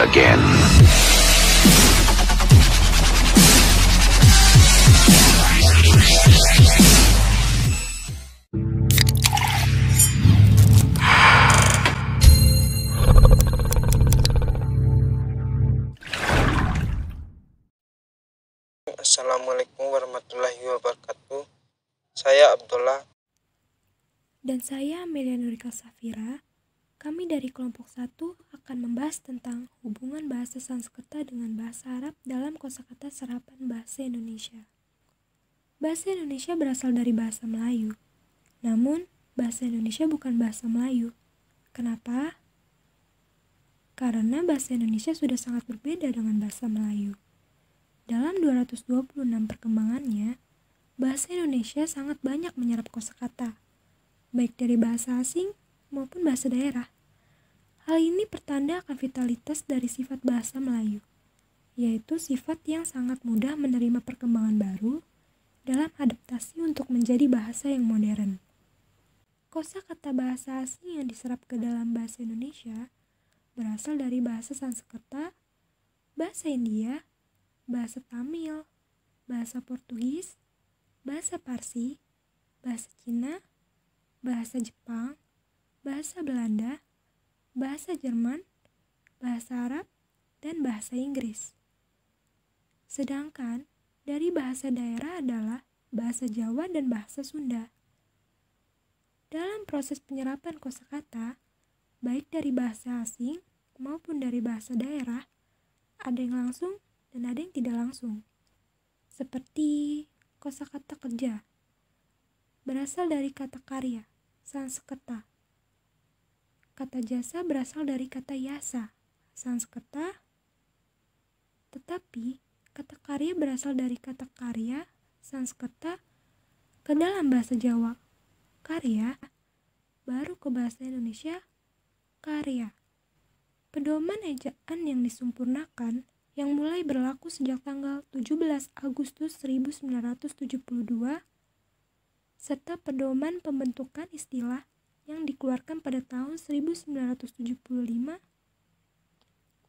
again. Assalamualaikum warahmatullahi wabarakatuh. Saya Abdullah dan saya Amelia Nurika Safira kami dari kelompok satu akan membahas tentang hubungan bahasa Sanskerta dengan bahasa Arab dalam kosakata serapan bahasa Indonesia. Bahasa Indonesia berasal dari bahasa Melayu. Namun, bahasa Indonesia bukan bahasa Melayu. Kenapa? Karena bahasa Indonesia sudah sangat berbeda dengan bahasa Melayu. Dalam 226 perkembangannya, bahasa Indonesia sangat banyak menyerap kosakata, baik dari bahasa asing maupun bahasa daerah. Hal ini pertanda akan vitalitas dari sifat bahasa Melayu, yaitu sifat yang sangat mudah menerima perkembangan baru dalam adaptasi untuk menjadi bahasa yang modern. Kosa kata bahasa asing yang diserap ke dalam bahasa Indonesia berasal dari bahasa Sanskerta, bahasa India, bahasa Tamil, bahasa Portugis, bahasa Parsi, bahasa Cina, bahasa Jepang, bahasa Belanda, bahasa Jerman, bahasa Arab, dan bahasa Inggris. Sedangkan dari bahasa daerah adalah bahasa Jawa dan bahasa Sunda. Dalam proses penyerapan kosakata, baik dari bahasa asing maupun dari bahasa daerah, ada yang langsung dan ada yang tidak langsung. Seperti kosakata kerja, berasal dari kata karya, Sanskerta, Kata jasa berasal dari kata yasa, Sanskerta. Tetapi, kata karya berasal dari kata karya, Sanskerta, ke dalam bahasa Jawa. Karya, baru ke bahasa Indonesia, karya. Pedoman ejaan yang disempurnakan yang mulai berlaku sejak tanggal 17 Agustus 1972 serta pedoman pembentukan istilah yang dikeluarkan pada tahun 1975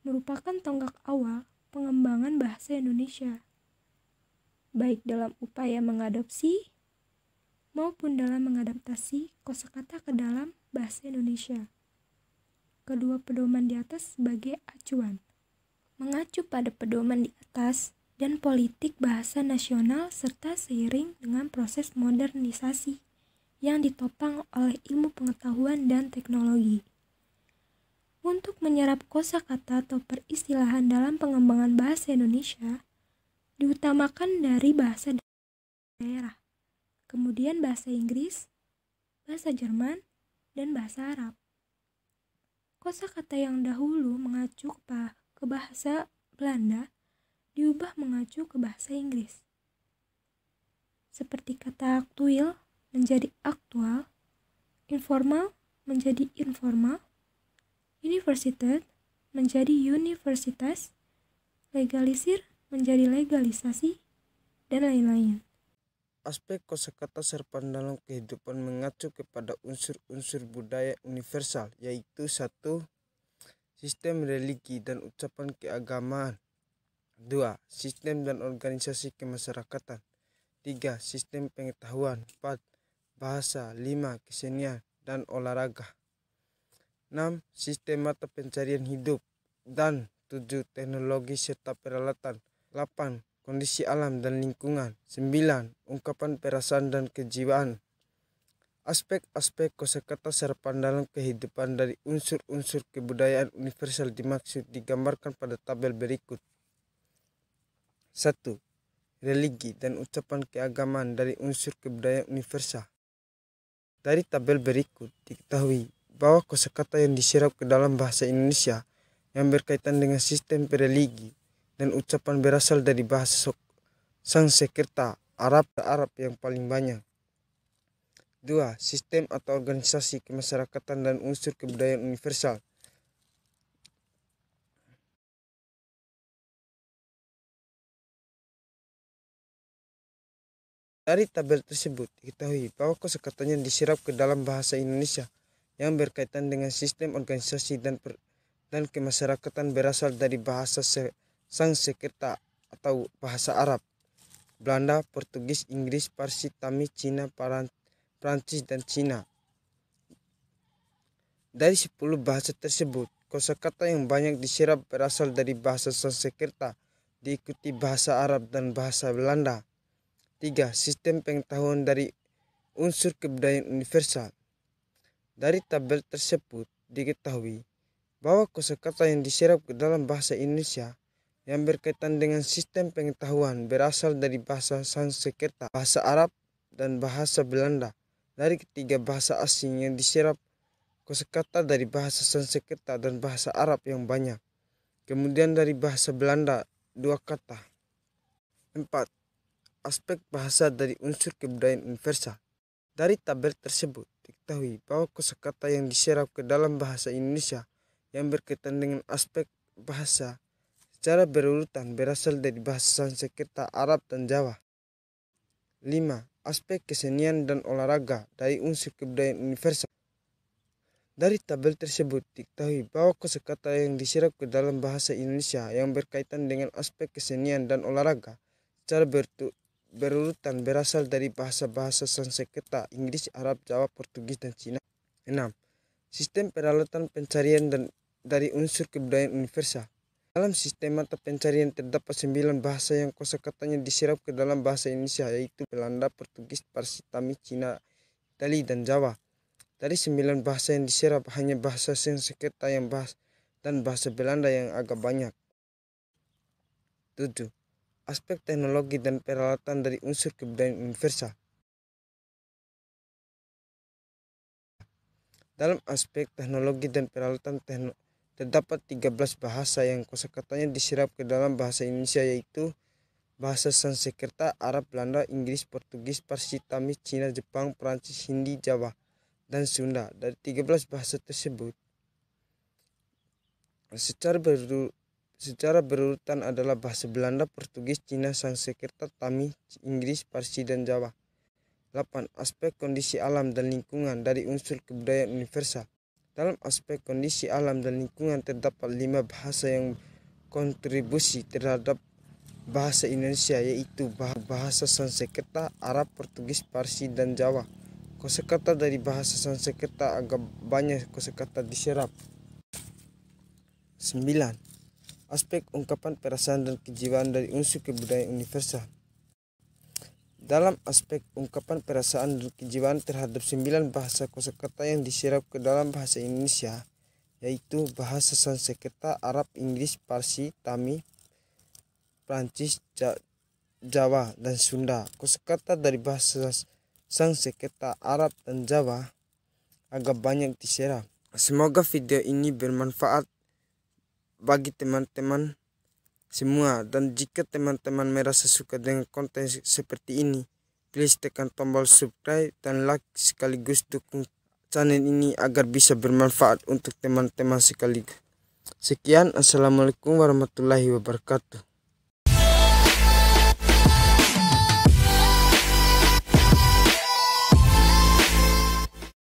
merupakan tonggak awal pengembangan bahasa Indonesia, baik dalam upaya mengadopsi maupun dalam mengadaptasi kosakata ke dalam bahasa Indonesia. Kedua pedoman di atas sebagai acuan, mengacu pada pedoman di atas dan politik bahasa nasional serta seiring dengan proses modernisasi yang ditopang oleh ilmu pengetahuan dan teknologi. Untuk menyerap kosakata atau peristilahan dalam pengembangan bahasa Indonesia, diutamakan dari bahasa daerah, kemudian bahasa Inggris, bahasa Jerman, dan bahasa Arab. Kosakata yang dahulu mengacu ke bahasa Belanda diubah mengacu ke bahasa Inggris. Seperti kata Actuil, menjadi aktual, informal menjadi informal, universitas menjadi universitas, legalisir menjadi legalisasi, dan lain-lain. Aspek kosakata serpan dalam kehidupan mengacu kepada unsur-unsur budaya universal, yaitu satu sistem religi dan ucapan keagamaan, dua sistem dan organisasi kemasyarakatan, tiga sistem pengetahuan, empat bahasa lima Kesenian dan olahraga enam Sistem mata pencarian hidup dan tujuh Teknologi serta peralatan 8. Kondisi alam dan lingkungan sembilan Ungkapan perasaan dan kejiwaan Aspek-aspek kosakata serapan dalam kehidupan dari unsur-unsur kebudayaan universal dimaksud digambarkan pada tabel berikut. 1. Religi dan ucapan keagamaan dari unsur kebudayaan universal. Dari tabel berikut diketahui bahwa kosakata yang diserap ke dalam bahasa Indonesia yang berkaitan dengan sistem religi dan ucapan berasal dari bahasa Sang Sekerta Arab ke Arab yang paling banyak. Dua. Sistem atau organisasi kemasyarakatan dan unsur kebudayaan universal. Dari tabel tersebut diketahui bahwa kosakatanya disirap ke dalam bahasa Indonesia yang berkaitan dengan sistem organisasi dan per, dan kemasyarakatan berasal dari bahasa se, Sekerta atau bahasa Arab, Belanda, Portugis, Inggris, Parsi, Tamil, Cina, Prancis dan Cina. Dari 10 bahasa tersebut, kosakata yang banyak disirap berasal dari bahasa Sekerta, diikuti bahasa Arab dan bahasa Belanda. 3. Sistem pengetahuan dari unsur kebudayaan universal. Dari tabel tersebut diketahui bahwa kosakata yang diserap ke dalam bahasa Indonesia yang berkaitan dengan sistem pengetahuan berasal dari bahasa Sanskerta, bahasa Arab, dan bahasa Belanda. Dari ketiga bahasa asing yang diserap kosakata dari bahasa Sanskerta dan bahasa Arab yang banyak. Kemudian dari bahasa Belanda dua kata. 4 aspek bahasa dari unsur kebudayaan universal. Dari tabel tersebut diketahui bahwa kosakata yang diserap ke dalam bahasa Indonesia yang berkaitan dengan aspek bahasa secara berurutan berasal dari bahasa Sanskerta, Arab, dan Jawa. 5. Aspek kesenian dan olahraga dari unsur kebudayaan universal. Dari tabel tersebut diketahui bahwa kosakata yang diserap ke dalam bahasa Indonesia yang berkaitan dengan aspek kesenian dan olahraga secara berurutan berasal dari bahasa-bahasa Sanskerta, Inggris, Arab, Jawa, Portugis, dan Cina. 6. Sistem peralatan pencarian dan dari unsur kebudayaan universal. Dalam sistem mata pencarian terdapat sembilan bahasa yang kosakatanya diserap ke dalam bahasa Indonesia yaitu Belanda, Portugis, Parsi Tamil, Cina, Itali, dan Jawa. Dari sembilan bahasa yang diserap hanya bahasa Sanskerta yang bahas dan bahasa Belanda yang agak banyak. 7 aspek teknologi dan peralatan dari unsur kebudayaan universal. Dalam aspek teknologi dan peralatan teknologi, terdapat 13 bahasa yang kosakatanya diserap ke dalam bahasa Indonesia yaitu bahasa Sanskerta, Arab, Belanda, Inggris, Portugis, Parsi, Tamil, Cina, Jepang, Prancis, Hindi, Jawa, dan Sunda. Dari 13 bahasa tersebut, secara beru secara berurutan adalah bahasa Belanda, Portugis, Cina, Sanskerta, Tamil, Inggris, Parsi, dan Jawa. 8. Aspek kondisi alam dan lingkungan dari unsur kebudayaan universal. Dalam aspek kondisi alam dan lingkungan terdapat lima bahasa yang kontribusi terhadap bahasa Indonesia yaitu bahasa Sanskerta, Arab, Portugis, Parsi, dan Jawa. Kosakata dari bahasa Sanskerta agak banyak kosakata diserap. 9 aspek ungkapan perasaan dan kejiwaan dari unsur kebudayaan universal. Dalam aspek ungkapan perasaan dan kejiwaan terhadap sembilan bahasa kosakata yang diserap ke dalam bahasa Indonesia, yaitu bahasa Sanskerta, Arab, Inggris, Parsi, Tami, Prancis, Jawa, dan Sunda. Kosakata dari bahasa Sanskerta, Arab, dan Jawa agak banyak diserap. Semoga video ini bermanfaat bagi teman-teman semua dan jika teman-teman merasa suka dengan konten seperti ini please tekan tombol subscribe dan like sekaligus dukung channel ini agar bisa bermanfaat untuk teman-teman sekaligus sekian assalamualaikum warahmatullahi wabarakatuh